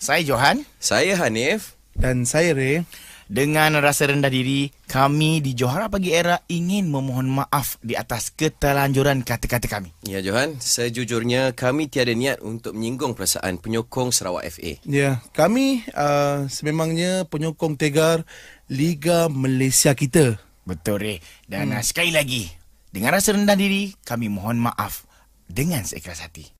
Saya Johan. Saya Hanif. Dan saya Ray. Dengan rasa rendah diri, kami di Johara Pagi Era ingin memohon maaf di atas ketelanjuran kata-kata kami. Ya Johan, sejujurnya kami tiada niat untuk menyinggung perasaan penyokong Sarawak FA. Ya, kami uh, sememangnya penyokong tegar Liga Malaysia kita. Betul, Ray. Dan hmm. Uh, sekali lagi, dengan rasa rendah diri, kami mohon maaf dengan seikhlas hati.